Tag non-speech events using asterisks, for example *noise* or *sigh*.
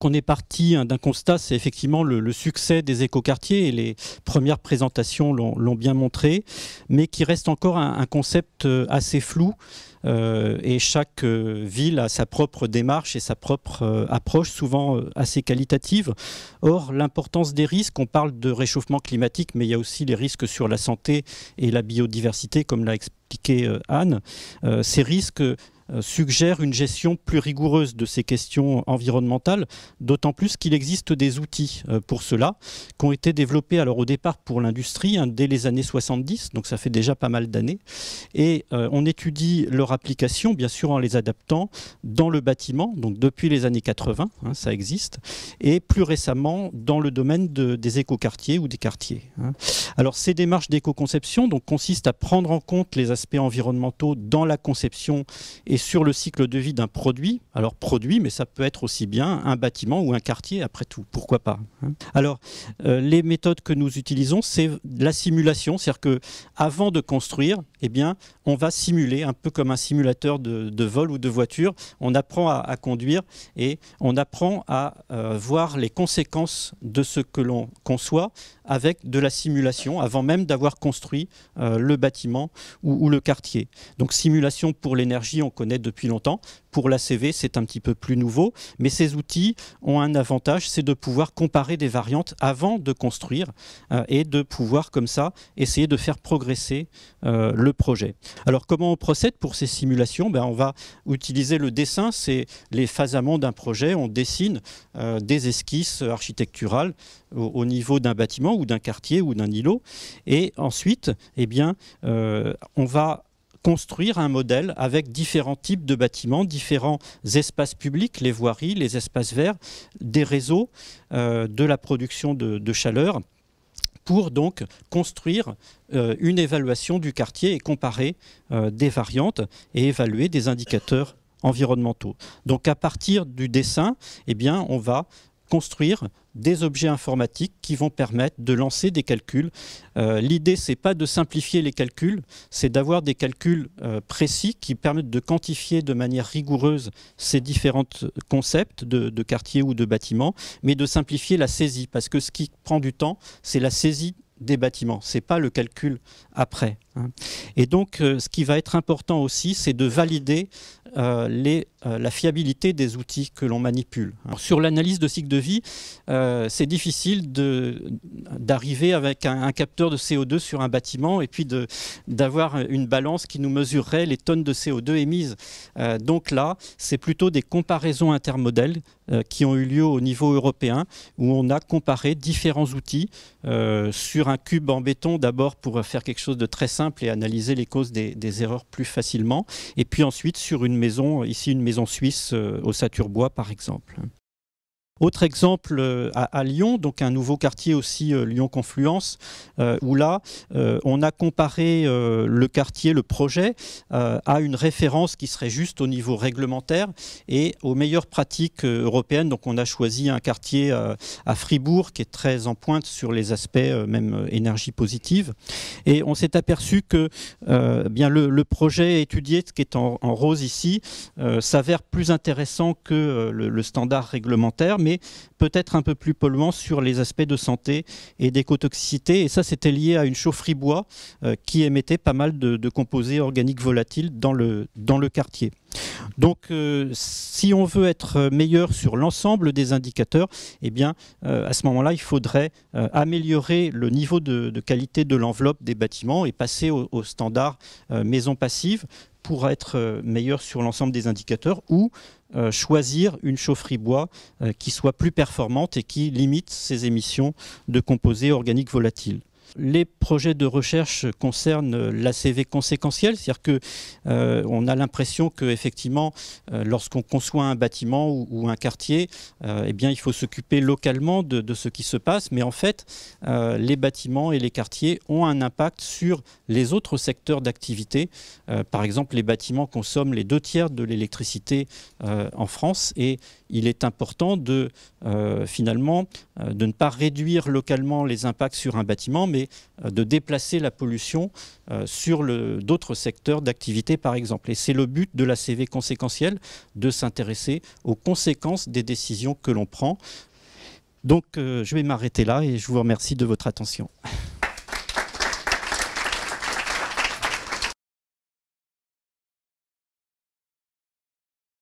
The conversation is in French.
qu'on est parti hein, d'un constat, c'est effectivement le, succès des écoquartiers, et les premières présentations l'ont bien montré, mais qui reste encore un, concept euh, assez flou, euh, et chaque euh, ville a sa propre démarche et sa propre approche, souvent assez qualitative. Or, l'importance des risques, on parle de réchauffement climatique, mais il y a aussi les risques sur la santé et la biodiversité, comme l'a expliqué Anne. ces risques euh, suggère une gestion plus rigoureuse de ces questions environnementales, d'autant plus qu'il existe des outils euh, pour cela qui ont été développés alors au départ pour l'industrie hein, dès les années 70, donc ça fait déjà pas mal d'années, et euh, on étudie leur application bien sûr en les adaptant dans le bâtiment, donc depuis les années 80, hein, ça existe, et plus récemment dans le domaine des écoquartiers ou des quartiers. Hein. Alors ces démarches d'éco-conception consistent à prendre en compte les aspects environnementaux dans la conception et sur le cycle de vie d'un produit, alors produit, mais ça peut être aussi bien un bâtiment ou un quartier, après tout, pourquoi pas. Hein. alors, euh, les méthodes que nous utilisons, c'est la simulation, c'est-à-dire que avant de construire, eh bien, on va simuler, un peu comme un simulateur de, vol ou de voiture. On apprend à, conduire et on apprend à euh, voir les conséquences de ce que l'on conçoit avec de la simulation, avant même d'avoir construit euh, le bâtiment ou, ou le quartier. Donc simulation pour l'énergie, on connaît depuis longtemps. Pour CV, c'est un petit peu plus nouveau, mais ces outils ont un avantage, c'est de pouvoir comparer des variantes avant de construire euh, et de pouvoir comme ça essayer de faire progresser euh, le projet. Alors comment on procède pour ces simulations ben, On va utiliser le dessin, c'est les phases d'un projet, on dessine euh, des esquisses architecturales au, au niveau d'un bâtiment ou d'un quartier ou d'un îlot, et ensuite, eh bien, on va construire un modèle avec différents types de bâtiments, différents espaces publics, les voiries, les espaces verts, des réseaux, euh, de la production de, chaleur, pour donc construire euh, une évaluation du quartier et comparer euh, des variantes et évaluer des indicateurs environnementaux. Donc à partir du dessin, eh bien, on va construire des objets informatiques qui vont permettre de lancer des calculs. L'idée, euh, L'idée, c'est pas de simplifier les calculs, c'est d'avoir des calculs euh, précis qui permettent de quantifier de manière rigoureuse ces différents euh, concepts de, de quartier ou de bâtiment, mais de simplifier la saisie, parce que ce qui prend du temps, c'est la saisie des bâtiments. Ce n'est pas le calcul après. Hein. Et donc, euh, ce qui va être important aussi, c'est de valider euh, euh, la fiabilité des outils que l'on manipule. Hein. sur l'analyse de cycle de vie, c'est difficile d'arriver avec un, capteur de CO2 sur un bâtiment et puis d'avoir une balance qui nous mesurerait les tonnes de CO2 émises. donc là, c'est plutôt des comparaisons intermodèles euh, qui ont eu lieu au niveau européen, où on a comparé différents outils euh, sur un cube en béton, d'abord pour faire quelque chose de très simple et analyser les causes des, erreurs plus facilement, et puis ensuite sur une maison, ici une maison suisse euh, au Saturbois par exemple. Autre exemple euh, à, Lyon, donc un nouveau quartier aussi, euh, Lyon Confluence, euh, où là, on a comparé le quartier, le projet, à une référence qui serait juste au niveau réglementaire et aux meilleures pratiques européennes. Donc on a choisi un quartier à Fribourg qui est très en pointe sur les aspects même énergie positive. Et on s'est aperçu que eh bien le, projet étudié, qui est en, rose ici, s'avère plus intéressant que le, standard réglementaire, peut-être un peu plus polluant sur les aspects de santé et d'écotoxicité. Et ça, c'était lié à une chaufferie bois euh, qui émettait pas mal de, composés organiques volatiles dans le, quartier. Donc, euh, si on veut être meilleur sur l'ensemble des indicateurs, eh bien, euh, à ce moment-là, il faudrait améliorer le niveau de, qualité de l'enveloppe des bâtiments et passer au standard maison passive pour être euh, meilleur sur l'ensemble des indicateurs ou euh, choisir une chaufferie bois euh, qui soit plus performante et qui limite ses émissions de composés organiques volatiles. Les projets de recherche concernent l'ACV conséquentiel, c'est-à-dire qu'on euh, a l'impression que effectivement, euh, lorsqu'on conçoit un bâtiment ou, un quartier, euh, eh bien, il faut s'occuper localement de, de, ce qui se passe, mais en fait, les bâtiments et les quartiers ont un impact sur les autres secteurs d'activité. par exemple, les bâtiments consomment les deux tiers de l'électricité en France, et il est important de finalement de ne pas réduire localement les impacts sur un bâtiment, mais euh, de déplacer la pollution euh, sur d'autres secteurs d'activité, par exemple. Et c'est le but de la CV conséquentielle, de s'intéresser aux conséquences des décisions que l'on prend. Donc, euh, je vais m'arrêter là et je vous remercie de votre attention. *laughs*